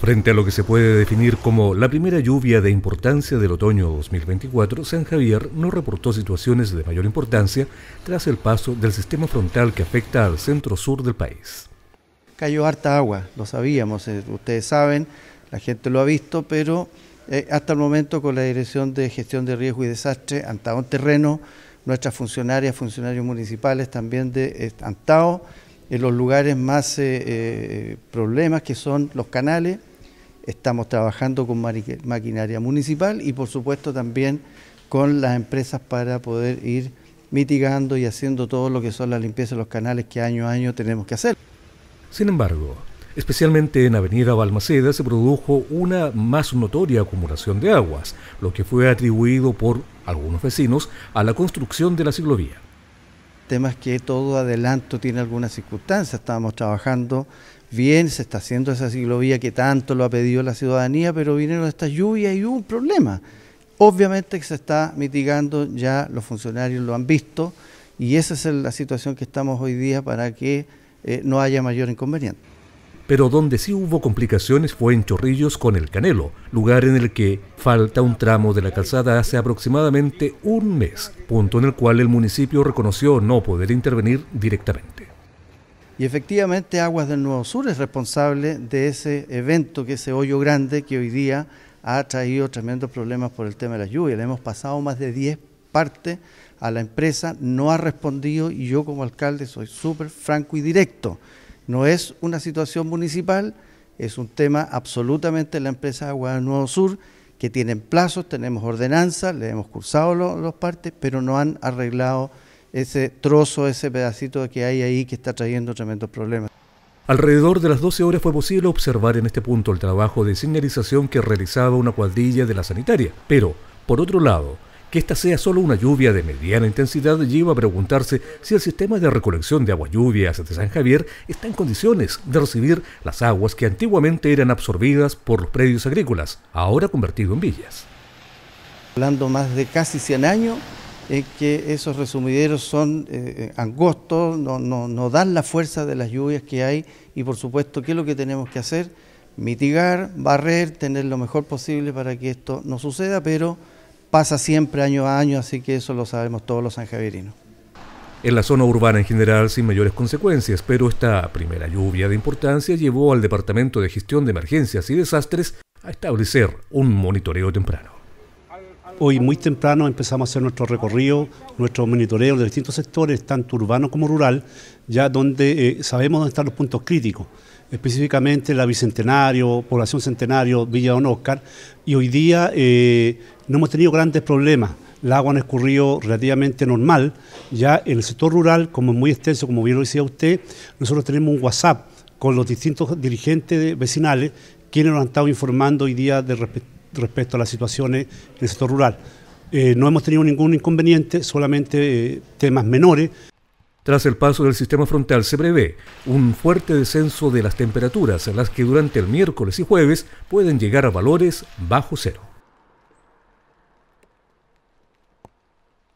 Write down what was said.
Frente a lo que se puede definir como la primera lluvia de importancia del otoño 2024, San Javier no reportó situaciones de mayor importancia tras el paso del sistema frontal que afecta al centro sur del país. Cayó harta agua, lo sabíamos, eh, ustedes saben, la gente lo ha visto, pero eh, hasta el momento con la Dirección de Gestión de Riesgo y Desastre, Antao Terreno, nuestras funcionarias, funcionarios municipales también de eh, en los lugares más eh, problemas que son los canales, Estamos trabajando con maquinaria municipal y por supuesto también con las empresas para poder ir mitigando y haciendo todo lo que son las limpiezas de los canales que año a año tenemos que hacer. Sin embargo, Especialmente en Avenida Balmaceda se produjo una más notoria acumulación de aguas, lo que fue atribuido por algunos vecinos a la construcción de la ciclovía temas que todo adelanto tiene algunas circunstancias. Estábamos trabajando bien, se está haciendo esa ciclovía que tanto lo ha pedido la ciudadanía, pero vinieron esta lluvia y hubo un problema. Obviamente que se está mitigando, ya los funcionarios lo han visto, y esa es la situación que estamos hoy día para que eh, no haya mayor inconveniente pero donde sí hubo complicaciones fue en Chorrillos con el Canelo, lugar en el que falta un tramo de la calzada hace aproximadamente un mes, punto en el cual el municipio reconoció no poder intervenir directamente. Y efectivamente Aguas del Nuevo Sur es responsable de ese evento, que ese hoyo grande que hoy día ha traído tremendos problemas por el tema de la lluvia. Le hemos pasado más de 10 partes a la empresa, no ha respondido y yo como alcalde soy súper franco y directo no es una situación municipal, es un tema absolutamente de la empresa Agua del Nuevo Sur, que tienen plazos, tenemos ordenanzas, le hemos cursado las los partes, pero no han arreglado ese trozo, ese pedacito que hay ahí que está trayendo tremendos problemas. Alrededor de las 12 horas fue posible observar en este punto el trabajo de señalización que realizaba una cuadrilla de la sanitaria, pero, por otro lado, que esta sea solo una lluvia de mediana intensidad lleva a preguntarse si el sistema de recolección de aguas lluvias de San Javier está en condiciones de recibir las aguas que antiguamente eran absorbidas por los predios agrícolas, ahora convertido en villas. Hablando más de casi 100 años es que esos resumideros son eh, eh, angostos, no, no, no dan la fuerza de las lluvias que hay y por supuesto, ¿qué es lo que tenemos que hacer? Mitigar, barrer, tener lo mejor posible para que esto no suceda, pero pasa siempre año a año, así que eso lo sabemos todos los sanjaverinos. En la zona urbana en general sin mayores consecuencias, pero esta primera lluvia de importancia llevó al Departamento de Gestión de Emergencias y Desastres a establecer un monitoreo temprano. Hoy muy temprano empezamos a hacer nuestro recorrido, nuestro monitoreo de distintos sectores, tanto urbano como rural, ya donde eh, sabemos dónde están los puntos críticos, específicamente la Bicentenario, Población Centenario, Villa Don Oscar, y hoy día eh, no hemos tenido grandes problemas. El agua ha escurrido relativamente normal. Ya en el sector rural, como es muy extenso, como bien lo decía usted, nosotros tenemos un WhatsApp con los distintos dirigentes vecinales quienes nos han estado informando hoy día de respecto a las situaciones en el sector rural. Eh, no hemos tenido ningún inconveniente, solamente eh, temas menores. Tras el paso del sistema frontal se prevé un fuerte descenso de las temperaturas, en las que durante el miércoles y jueves pueden llegar a valores bajo cero.